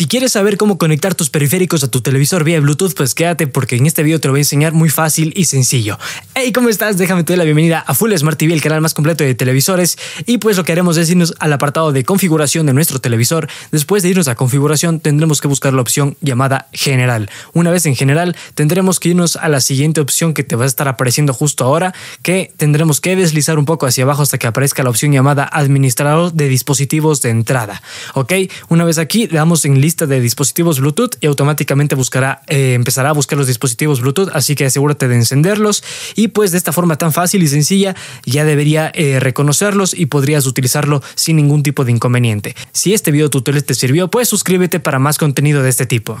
Si quieres saber cómo conectar tus periféricos a tu televisor vía Bluetooth, pues quédate porque en este video te lo voy a enseñar muy fácil y sencillo. Hey, ¿cómo estás? Déjame te la bienvenida a Full Smart TV, el canal más completo de televisores. Y pues lo que haremos es irnos al apartado de configuración de nuestro televisor. Después de irnos a configuración, tendremos que buscar la opción llamada general. Una vez en general, tendremos que irnos a la siguiente opción que te va a estar apareciendo justo ahora, que tendremos que deslizar un poco hacia abajo hasta que aparezca la opción llamada administrador de dispositivos de entrada. Ok, una vez aquí, le damos en de dispositivos Bluetooth y automáticamente buscará, eh, empezará a buscar los dispositivos Bluetooth, así que asegúrate de encenderlos y pues de esta forma tan fácil y sencilla ya debería eh, reconocerlos y podrías utilizarlo sin ningún tipo de inconveniente. Si este video tutorial te sirvió, pues suscríbete para más contenido de este tipo.